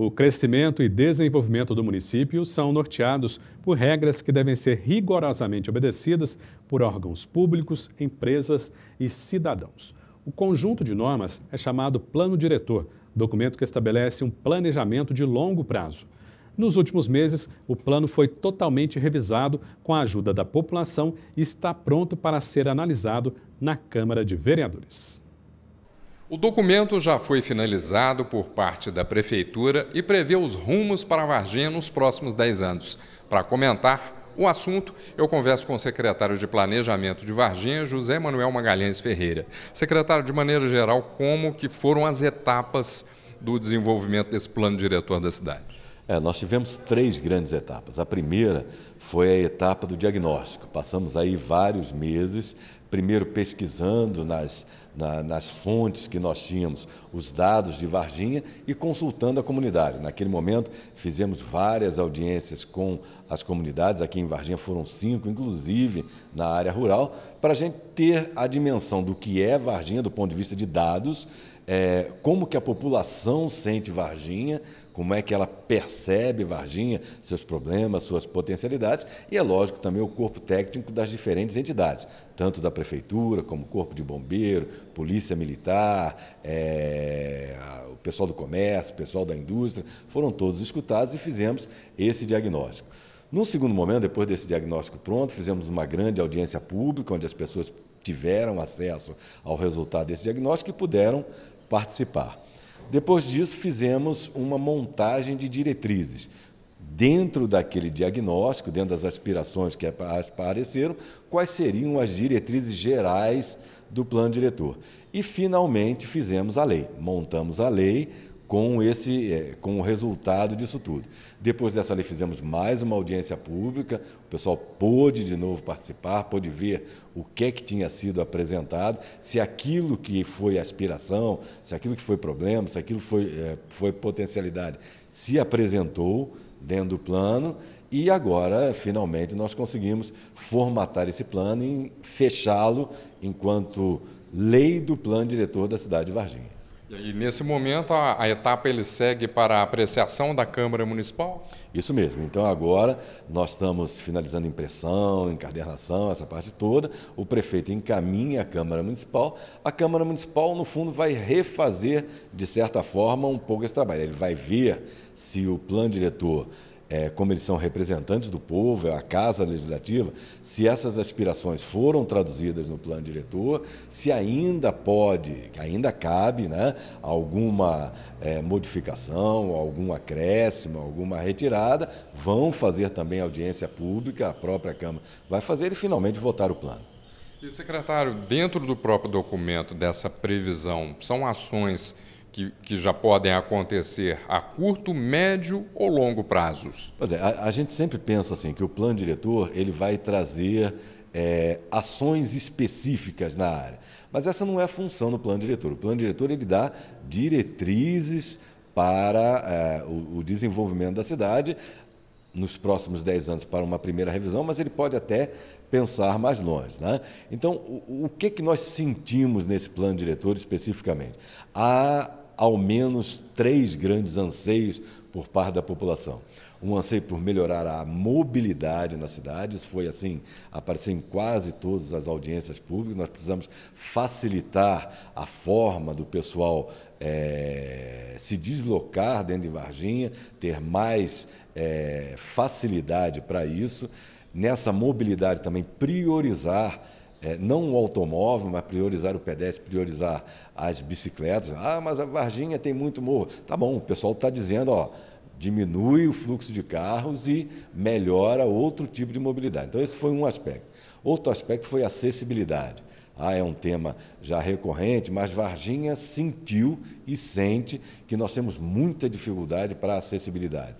O crescimento e desenvolvimento do município são norteados por regras que devem ser rigorosamente obedecidas por órgãos públicos, empresas e cidadãos. O conjunto de normas é chamado Plano Diretor, documento que estabelece um planejamento de longo prazo. Nos últimos meses, o plano foi totalmente revisado com a ajuda da população e está pronto para ser analisado na Câmara de Vereadores. O documento já foi finalizado por parte da Prefeitura e prevê os rumos para Varginha nos próximos 10 anos. Para comentar o assunto, eu converso com o secretário de Planejamento de Varginha, José Manuel Magalhães Ferreira. Secretário, de maneira geral, como que foram as etapas do desenvolvimento desse plano diretor da cidade? É, nós tivemos três grandes etapas. A primeira foi a etapa do diagnóstico. Passamos aí vários meses primeiro pesquisando nas, na, nas fontes que nós tínhamos os dados de Varginha e consultando a comunidade. Naquele momento, fizemos várias audiências com as comunidades, aqui em Varginha foram cinco, inclusive na área rural, para a gente ter a dimensão do que é Varginha do ponto de vista de dados, é, como que a população sente Varginha, como é que ela percebe Varginha, seus problemas, suas potencialidades, e é lógico também o corpo técnico das diferentes entidades tanto da prefeitura como corpo de bombeiro, polícia militar, é, o pessoal do comércio, o pessoal da indústria, foram todos escutados e fizemos esse diagnóstico. Num segundo momento, depois desse diagnóstico pronto, fizemos uma grande audiência pública, onde as pessoas tiveram acesso ao resultado desse diagnóstico e puderam participar. Depois disso, fizemos uma montagem de diretrizes dentro daquele diagnóstico, dentro das aspirações que apareceram, quais seriam as diretrizes gerais do plano diretor. E finalmente fizemos a lei, montamos a lei com esse eh, com o resultado disso tudo. Depois dessa lei fizemos mais uma audiência pública, o pessoal pôde de novo participar, pôde ver o que é que tinha sido apresentado, se aquilo que foi aspiração, se aquilo que foi problema, se aquilo foi, eh, foi potencialidade se apresentou dentro do plano e agora, finalmente, nós conseguimos formatar esse plano e fechá-lo enquanto lei do plano diretor da cidade de Varginha. E nesse momento a, a, etapa ele segue para a apreciação da Câmara Municipal? Isso mesmo. Então agora nós estamos finalizando impressão, encadernação, essa parte toda. O prefeito encaminha a Câmara Municipal. A Câmara Municipal, no fundo, vai refazer, de certa forma, um pouco esse trabalho. Ele vai ver se o plano diretor é, como eles são representantes do povo, é a casa legislativa, se essas aspirações foram traduzidas no plano diretor, se ainda pode, ainda cabe né, alguma é, modificação, algum acréscimo, alguma retirada, vão fazer também audiência pública, a própria Câmara vai fazer e finalmente votar o plano. E, secretário, dentro do próprio documento dessa previsão, são ações que, que já podem acontecer a curto, médio ou longo prazos? Pois é, a, a gente sempre pensa assim que o plano diretor ele vai trazer é, ações específicas na área, mas essa não é a função do plano diretor. O plano diretor ele dá diretrizes para é, o, o, desenvolvimento da cidade, nos próximos 10 anos para uma primeira revisão, mas ele pode até pensar mais longe. Né? Então, o, o que, que nós sentimos nesse plano diretor especificamente? ao menos três grandes anseios por parte da população. Um anseio por melhorar a mobilidade na cidade, isso foi assim, apareceu em quase todas as audiências públicas. Nós precisamos facilitar a forma do pessoal é, se deslocar dentro de Varginha, ter mais é, facilidade para isso. Nessa mobilidade também priorizar é, não o automóvel, mas priorizar o pedestre, priorizar as bicicletas. Ah, mas a Varginha tem muito morro. Tá bom, o pessoal está dizendo, ó, diminui o fluxo de carros e melhora outro tipo de mobilidade. Então, esse foi um aspecto. Outro aspecto foi acessibilidade. Ah, é um tema já recorrente, mas Varginha sentiu e sente que nós temos muita dificuldade para a acessibilidade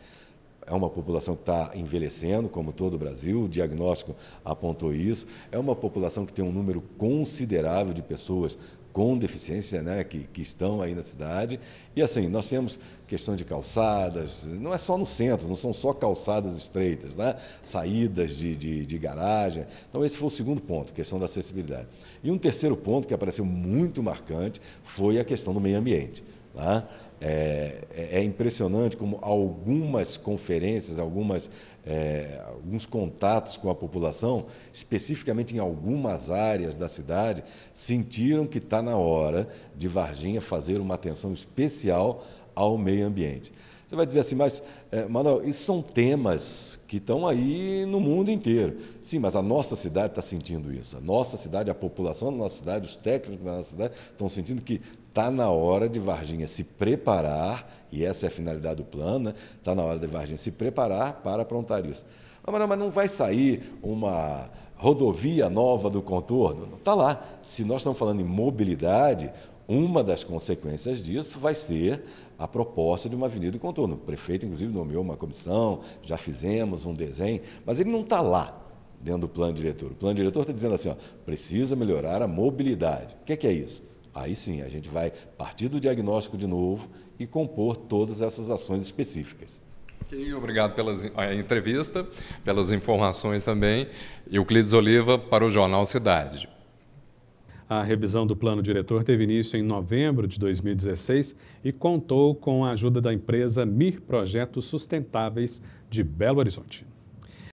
é uma população que está envelhecendo, como todo o Brasil, o diagnóstico apontou isso. É uma população que tem um número considerável de pessoas com deficiência né, que, que estão aí na cidade. E assim, nós temos questão de calçadas, não é só no centro, não são só calçadas estreitas, né? saídas de, de, de garagem. Então, esse foi o segundo ponto, questão da acessibilidade. E um terceiro ponto que apareceu muito marcante foi a questão do meio ambiente. Tá? É, é, é, impressionante como algumas conferências, algumas, é, alguns contatos com a população, especificamente em algumas áreas da cidade, sentiram que está na hora de Varginha fazer uma atenção especial ao meio ambiente. Você vai dizer assim, mas, é, Manuel, isso são temas que estão aí no mundo inteiro. Sim, mas a nossa cidade está sentindo isso. A nossa cidade, a população da nossa cidade, os técnicos da nossa cidade estão sentindo que está na hora de Varginha se preparar, e essa é a finalidade do plano, está né? Tá na hora de Varginha se preparar para aprontar isso. Ah, Manuel, mas não vai sair uma rodovia nova do contorno? Está lá. Se nós estamos falando em mobilidade, uma das consequências disso vai ser a proposta de uma avenida de contorno. O prefeito, inclusive, nomeou uma comissão, já fizemos um desenho, mas ele não está lá dentro do plano diretor. O plano diretor está dizendo assim: ó, precisa melhorar a mobilidade. O que é, que é isso? Aí sim, a gente vai partir do diagnóstico de novo e compor todas essas ações específicas. Okay, obrigado pela entrevista, pelas informações também. Euclides Oliva para o Jornal Cidade. A revisão do plano diretor teve início em novembro de 2016 e contou com a ajuda da empresa Mir Projetos Sustentáveis de Belo Horizonte.